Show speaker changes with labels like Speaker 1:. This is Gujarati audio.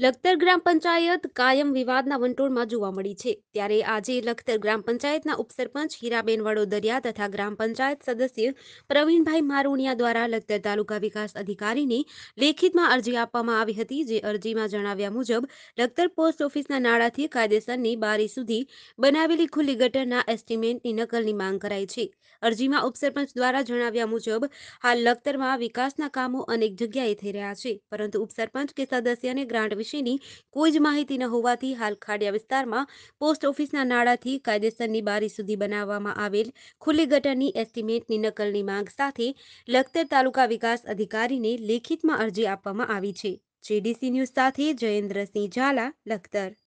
Speaker 1: લખતર ગ્રામ પંચાયત કાયમ વિવાદના વંટોળમાં જોવા મળી છે ત્યારે આજે લખતર ગ્રામ પંચાયતના ઉપસરપંચ હીરાબેન વડોદરિયા તથા ગ્રામ પંચાયત સદસ્ય પ્રવીણભાઈ મારુણિયા દ્વારા લખતર તાલુકા વિકાસ અધિકારીને લેખિતમાં અરજી આપવામાં આવી હતી જે અરજીમાં જણાવ્યા મુજબ લખતર પોસ્ટ ઓફિસના નાણાંથી કાયદેસરની બારી સુધી બનાવેલી ખુલ્લી ગટરના એસ્ટિમેટની નકલની માંગ કરાઈ છે અરજીમાં ઉપસરપંચ દ્વારા જણાવ્યા મુજબ હાલ લખતરમાં વિકાસના કામો અનેક જગ્યાએ થઈ રહ્યા છે પરંતુ ઉપસરપંચ કે સદસ્યને ગ્રાન્ટ વિશેની કોઈ જ માહિતી ન હોવાથી હાલ ખાડિયા વિસ્તારમાં પોસ્ટ ઓફિસના નાળાથી કાયદેસરની બારી સુધી બનાવવામાં આવેલ ખુલ્લી ગટરની એસ્ટિમેટની નકલની માંગ સાથે લખતર તાલુકા વિકાસ અધિકારીને લેખિતમાં અરજી આપવામાં આવી છે જેડીસી ન્યૂઝ સાથે જયેન્દ્રસિંહ ઝાલા લખતર